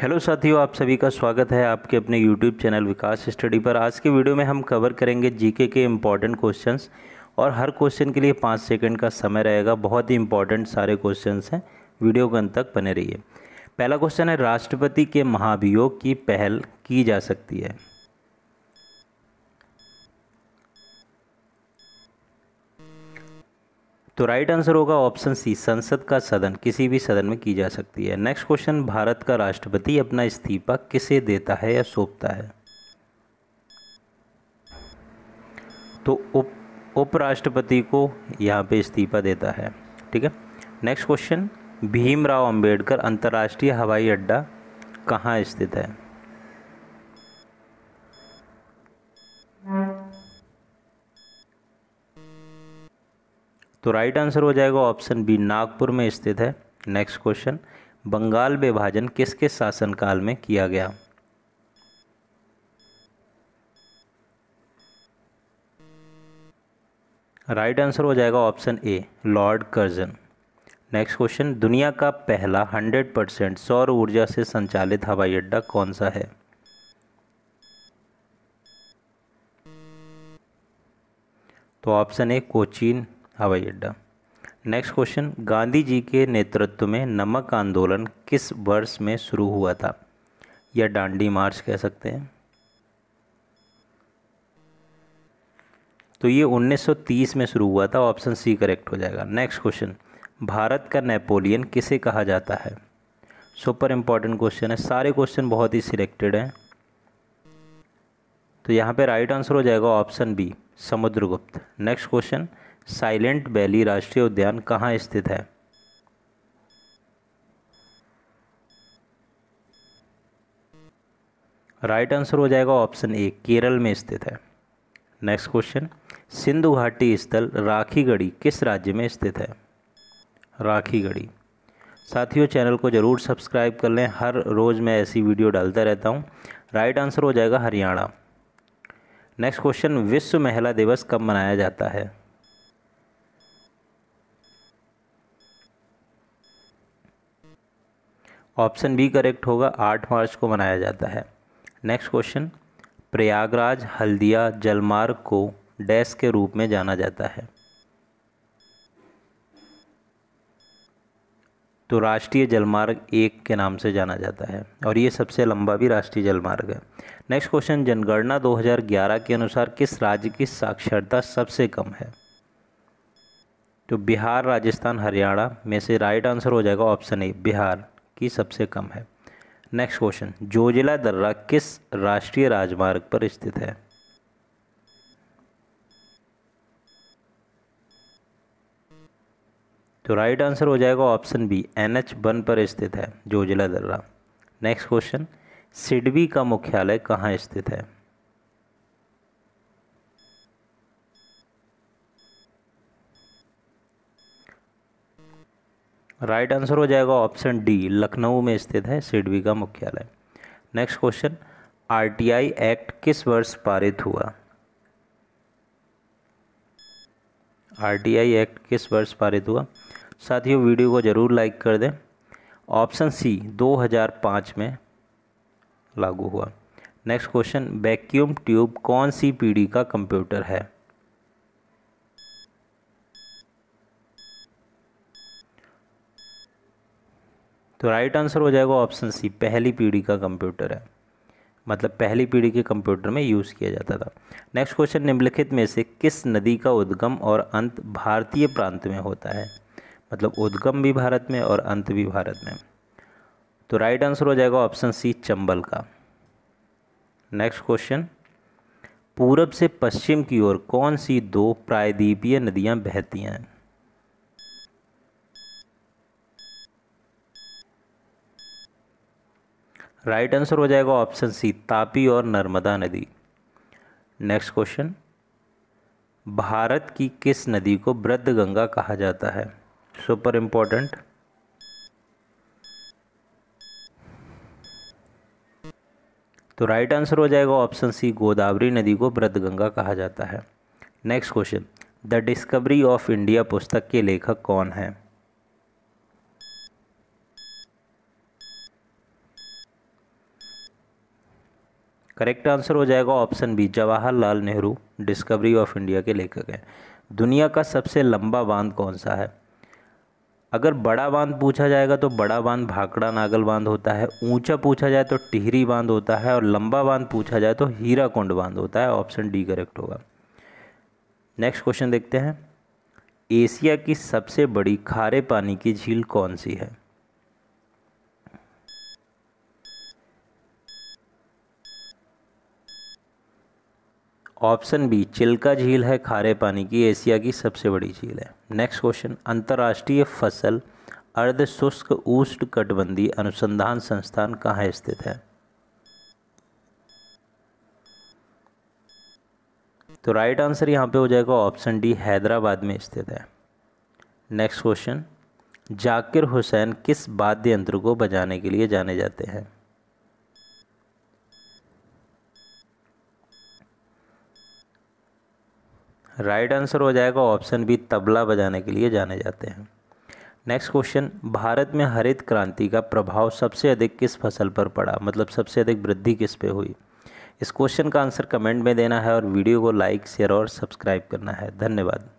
hello साथियों आप सभी का स्वागत है आपके अपने यूट्यूब चैनल विकास स्टडी पर आज के वीडियो में हम कवर करेंगे जीके के इम्पॉर्टेंट क्वेश्चंस और हर क्वेश्चन के लिए पाँच सेकंड का समय रहेगा बहुत ही इंपॉर्टेंट सारे क्वेश्चंस हैं वीडियो के अंत तक बने रहिए पहला क्वेश्चन है राष्ट्रपति के महाभियोग की पहल की जा सकती है तो राइट आंसर होगा ऑप्शन सी संसद का सदन किसी भी सदन में की जा सकती है नेक्स्ट क्वेश्चन भारत का राष्ट्रपति अपना इस्तीफा किसे देता है या सौंपता है तो उप उपराष्ट्रपति को यहाँ पे इस्तीफा देता है ठीक है नेक्स्ट क्वेश्चन भीमराव अंबेडकर अंतर्राष्ट्रीय हवाई अड्डा कहाँ स्थित है तो राइट आंसर हो जाएगा ऑप्शन बी नागपुर में स्थित है नेक्स्ट क्वेश्चन बंगाल विभाजन किसके शासनकाल में किया गया राइट आंसर हो जाएगा option A Lord Curzon next question दुनिया का पहला 100 परसेंट सौर ऊर्जा से संचालित हवाई अड्डा कौन सा है तो ऑप्शन ए कोचीन हवाई अड्डा नेक्स्ट क्वेश्चन गांधी जी के नेतृत्व में नमक आंदोलन किस वर्ष में शुरू हुआ था या डांडी मार्च कह सकते हैं तो ये 1930 में शुरू हुआ था ऑप्शन सी करेक्ट हो जाएगा नेक्स्ट क्वेश्चन भारत का नेपोलियन किसे कहा जाता है सुपर इम्पॉर्टेंट क्वेश्चन है सारे क्वेश्चन बहुत ही सिलेक्टेड हैं तो यहाँ पे राइट आंसर हो जाएगा option B Samudragupta next question Silent Valley राष्ट्रीय उद्यान कहाँ स्थित है राइट right आंसर हो जाएगा ऑप्शन ए केरल में स्थित है नेक्स्ट क्वेश्चन सिंधु घाटी स्थल राखीगढ़ी किस राज्य में स्थित है राखीगढ़ी साथियों चैनल को ज़रूर सब्सक्राइब कर लें हर रोज़ मैं ऐसी वीडियो डालता रहता हूँ राइट आंसर हो जाएगा हरियाणा नेक्स्ट क्वेश्चन विश्व महिला दिवस कब मनाया जाता है ऑप्शन बी करेक्ट होगा आठ मार्च को मनाया जाता है नेक्स्ट क्वेश्चन प्रयागराज हल्दिया जलमार्ग को डैश के रूप में जाना जाता है तो राष्ट्रीय जलमार्ग एक के नाम से जाना जाता है और ये सबसे लंबा भी राष्ट्रीय जलमार्ग है नेक्स्ट क्वेश्चन जनगणना 2011 के अनुसार किस राज्य की साक्षरता सबसे कम है तो बिहार राजस्थान हरियाणा में से राइट आंसर हो जाएगा ऑप्शन ए बिहार की सबसे कम है नेक्स्ट क्वेश्चन जोजिला दर्रा किस राष्ट्रीय राजमार्ग पर स्थित है तो राइट आंसर हो जाएगा option B N H one पर स्थित है जोजिला दर्रा नेक्स्ट क्वेश्चन सिडबी का मुख्यालय कहाँ स्थित है राइट right आंसर हो जाएगा ऑप्शन डी लखनऊ में स्थित है सिडवी का मुख्यालय नेक्स्ट क्वेश्चन आरटीआई एक्ट किस वर्ष पारित हुआ आरटीआई एक्ट किस वर्ष पारित हुआ साथियों वीडियो को ज़रूर लाइक कर दें ऑप्शन सी 2005 में लागू हुआ नेक्स्ट क्वेश्चन वैक्यूम ट्यूब कौन सी पीढ़ी का कंप्यूटर है तो राइट आंसर हो जाएगा ऑप्शन सी पहली पीढ़ी का कंप्यूटर है मतलब पहली पीढ़ी के कंप्यूटर में यूज़ किया जाता था नेक्स्ट क्वेश्चन निम्नलिखित में से किस नदी का उद्गम और अंत भारतीय प्रांत में होता है मतलब उद्गम भी भारत में और अंत भी भारत में तो राइट आंसर हो जाएगा ऑप्शन सी चंबल का नेक्स्ट क्वेश्चन पूरब से पश्चिम की ओर कौन सी दो प्रायद्वीपीय नदियाँ बहती हैं राइट आंसर हो जाएगा ऑप्शन सी तापी और नर्मदा नदी नेक्स्ट क्वेश्चन भारत की किस नदी को वृद्ध गंगा कहा जाता है सुपर इम्पोर्टेंट तो राइट आंसर हो जाएगा ऑप्शन सी गोदावरी नदी को वृद्ध गंगा कहा जाता है next question the Discovery of India पुस्तक के लेखक कौन है करेक्ट आंसर हो जाएगा option B Jawaharlal Nehru Discovery of India के लेखक हैं दुनिया का सबसे लंबा बांध कौन सा है अगर बड़ा बांध पूछा जाएगा तो बड़ा बांध भाकड़ा नागल बांध होता है ऊंचा पूछा जाए तो टिहरी बांध होता है और लंबा बांध पूछा जाए तो हीरा कुंड बांध होता है ऑप्शन डी करेक्ट होगा नेक्स्ट क्वेश्चन देखते हैं एशिया की सबसे बड़ी खारे पानी की झील कौन सी है ऑप्शन बी चिल्का झील है खारे पानी की एशिया की सबसे बड़ी झील है नेक्स्ट क्वेश्चन अंतर्राष्ट्रीय फसल अर्ध शुष्क ऊष्ण कटबंदी अनुसंधान संस्थान कहाँ स्थित है तो राइट आंसर यहाँ पे हो जाएगा ऑप्शन डी हैदराबाद में स्थित है नेक्स्ट क्वेश्चन जाकिर हुसैन किस वाद्य यंत्र को बजाने के लिए जाने जाते हैं राइट आंसर हो जाएगा ऑप्शन बी तबला बजाने के लिए जाने जाते हैं नेक्स्ट क्वेश्चन भारत में हरित क्रांति का प्रभाव सबसे अधिक किस फसल पर पड़ा मतलब सबसे अधिक वृद्धि किस पे हुई इस क्वेश्चन का आंसर कमेंट में देना है और वीडियो को लाइक शेयर और सब्सक्राइब करना है धन्यवाद